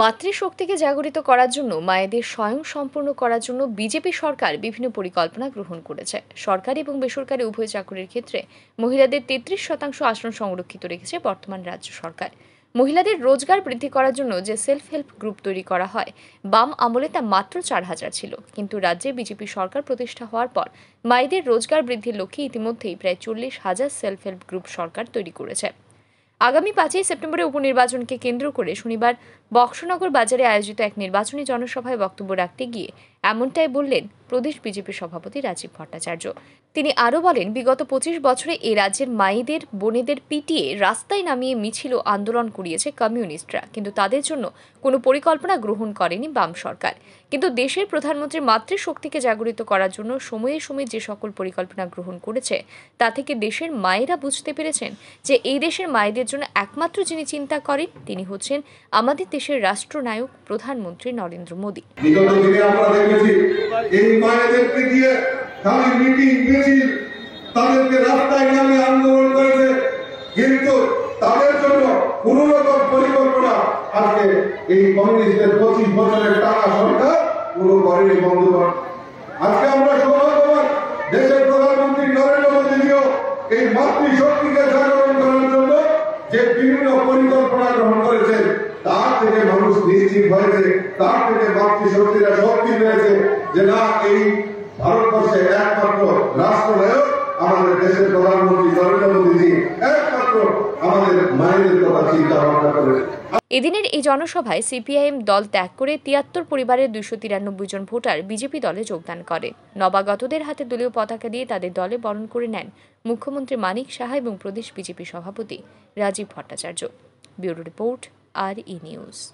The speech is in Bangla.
মাতৃশক্তিকে জাগরিত করার জন্য মায়েদের স্বয়ং সম্পূর্ণ করার জন্য বিজেপি সরকার বিভিন্ন পরিকল্পনা গ্রহণ করেছে সরকারি এবং বেসরকারি উভয় চাকরির ক্ষেত্রে মহিলাদের তেত্রিশ শতাংশ আসন সংরক্ষিত রেখেছে বর্তমান রাজ্য সরকার মহিলাদের রোজগার বৃদ্ধি করার জন্য যে সেলফ হেল্প গ্রুপ তৈরি করা হয় বাম আমলে তা মাত্র চার হাজার ছিল কিন্তু রাজ্যে বিজেপি সরকার প্রতিষ্ঠা হওয়ার পর মায়েদের রোজগার বৃদ্ধির লক্ষ্যে ইতিমধ্যেই প্রায় চল্লিশ হাজার সেলফ হেল্প গ্রুপ সরকার তৈরি করেছে আগামী পাঁচই সেপ্টেম্বরে উপনির্বাচনকে কেন্দ্র করে শনিবার বক্সনগর বাজারে আয়োজিত এক নির্বাচনী জনসভায় বক্তব্য রাখতে গিয়ে এমনটাই বললেন প্রদেশ বিজেপি সভাপতি রাজীব ভট্টাচার্য তিনি আরও বলেন বিগত পঁচিশ বছরে এ রাজ্যের মায়েদের বোনেদের পিটিয়ে রাস্তায় নামিয়ে মিছিল আন্দোলন করিয়েছে কমিউনিস্টরা কিন্তু তাদের জন্য কোনো পরিকল্পনা গ্রহণ করেনি বাম সরকার কিন্তু দেশের প্রধানমন্ত্রী মাতৃশক্তিকে জাগরিত করার জন্য সময়ে সময়ে যে সকল পরিকল্পনা গ্রহণ করেছে তা থেকে দেশের মায়েরা বুঝতে পেরেছেন যে এই দেশের মায়েদের জন্য একমাত্র যিনি চিন্তা করেন তিনি হচ্ছেন আমাদের দেশের রাষ্ট্রনায়ক প্রধানমন্ত্রী নরেন্দ্র মোদী হয়েছে এই মায়েদেরকে দিয়ে খালি মিটিং মিছিল তাদেরকে রাস্তায় নামে আন্দোলন করেছে কিন্তু তাদের জন্য কোন রকম পরিকল্পনা আজকে এই কংগ্রেসের পঁচিশ বছরের টাকা সরকার পুরো করেনি বন্ধুগণ আজকে আমরা সৌভাগ্যবান দেশের প্রধানমন্ত্রী নরেন্দ্র মোদীজিও এই মাতৃশক্তিকে জাগরণ করার জন্য যে বিভিন্ন পরিকল্পনা গ্রহণ করেছেন তার থেকে মানুষ নিশ্চিত হয়েছে তার থেকে মাতৃশক্তিরা শক্তি পেয়েছে যে না এই ভারতবর্ষে একমাত্র আমাদের দেশের প্রধানমন্ত্রী নরেন্দ্র মোদীজি একমাত্র আমাদের কথা করে এদিনের এই জনসভায় সিপিআইএম দল ত্যাগ করে তিয়াত্তর পরিবারের দুশো তিরানব্বই জন ভোটার বিজেপি দলে যোগদান করে নবাগতদের হাতে দলীয় পতাকা দিয়ে তাদের দলে বরণ করে নেন মুখ্যমন্ত্রী মানিক সাহা এবং প্রদেশ বিজেপি সভাপতি Rajib Bhattacharya bureau report RE News.